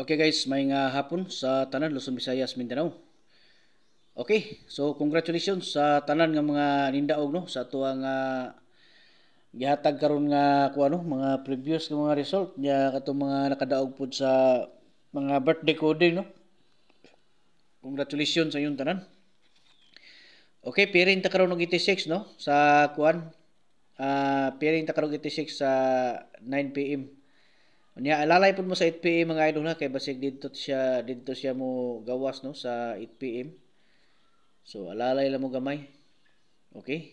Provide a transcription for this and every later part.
Okay guys, may nga hapon sa tanan Luzon, Visayas, Mindanao. Okay, so congratulations sa tanan nga mga nindaog no sa ato ang uh, ah, gihatag karon nga ko ano mga previous nga mga result nya katong mga nakadaog pud sa mga birthday coding no. Congratulations sa inyong tanan. Okay, piring ta karon og 86 no sa kuan. Ah, uh, piring ta karon 86 sa 9 PM. Nya alalay pud mo sa 8 PM mga idol na kay basig didto siya didto siya mo gawas no sa 8 PM. So alalay lang mo gamay. Okay?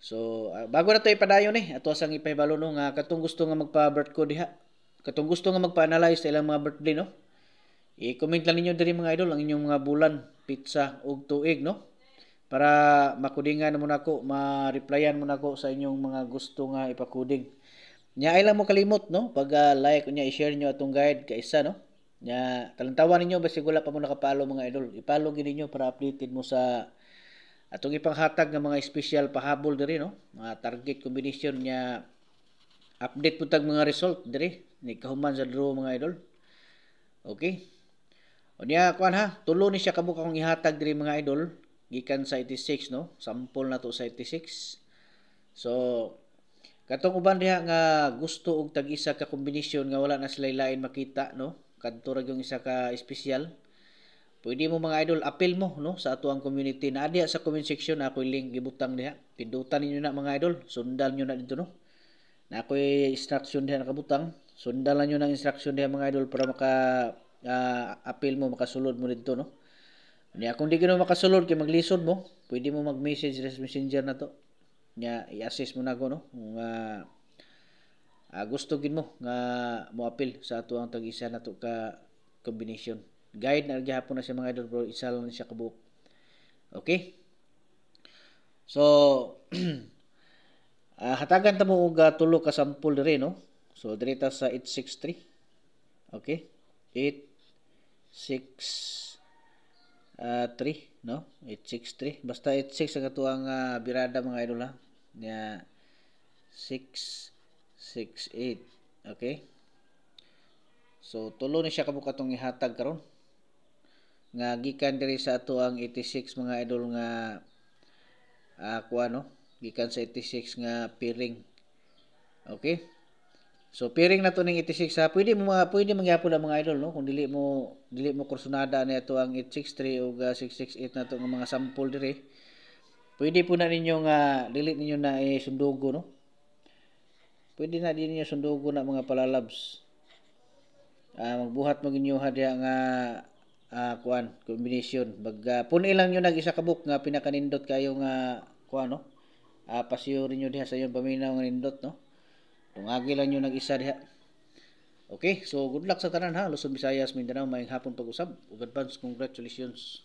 So uh, bago na to ipadayon ni eh, ato sang ipahibalo no nga katong gusto nga magpa-birth ko diha. Katong gusto nga magpa-analyze sa ilang mga birthday no. I-comment lang ninyo diri mga idol ang inyong mga bulan, pizza ug tuig no. Para makudingan mo nako, ma-replyan mo nako sa inyong mga gusto nga ipakuding. Nya ay lang mo kalimot no pag uh, like unya i-share nyo atong guide kay isa no. Nya talantawan ninyo basi wala pa mo nakapalo mga idol. I-follow gid ninyo para updated mo sa atong ipanghatag nga mga special pahabol diri no. Mga target combination nya update pud tag mga result diri ni kahuman sa draw mga idol. Okay. Unya kuan ha, tulo ni siya kamo kung ihatag diri mga idol gikan sa 86 no. Sample na to sa 86. So Katong uban diha nga gusto og tag isa ka kombinasyon nga wala na sila lain makita no. Kadto ra yung isa ka espesyal. Pwede mo mga idol appeal mo no sa ato ang community na diha sa comment section ako link gibutang diha. Pindutan niyo na mga idol, sundan niyo na dito no. Na ako instruction diha nakabutang. Sundan lang niyo ng instruction diha mga idol para maka uh, ah, appeal mo makasulod mo dito no. Ni akong di ka makasulod kay maglisod mo, pwede mo mag-message sa messenger na to nga i-assist mo na ko no nga uh, gusto gid mo nga moapil sa ato ang tag-isa nato ka combination guide na gihapon na siya mga idol bro isa lang siya kabuok okay so uh, hatagan ta mo og uh, tulo ka sample diri no so diri ta sa 863 okay 8 uh, 3 no 863 basta 86 ang atuang uh, birada mga idol ha niya 668 okay so tulo ni siya kabuka tong ihatag karon nga gikan diri sa ato ang 86 mga idol nga uh, kuha, no gikan sa 86 nga piring okay So piring na to ning 86 ha. Pwede mo mga pwede mangyapon ang mga idol no kung dili mo dili mo kursunada na ito ang 863 o 668 na to ng mga sample dire. Pwede po na ninyong uh, delete ninyo na eh, sundugo, no? Pwede na din niyo sundugo na mga palalabs. Uh, magbuhat mo ginyo hadya nga uh, kuan combination bag uh, ah, puno lang niyo nag isa ka book nga pinakanindot kayo nga kuan no. Uh, pasiyo rin niyo diha sa iyon paminaw nga nindot no. Tungagi lang niyo nag isa diha. Okay, so good luck sa tanan ha. Luzon, Visayas, Mindanao, maayong hapon pag-usab. Ug advance congratulations.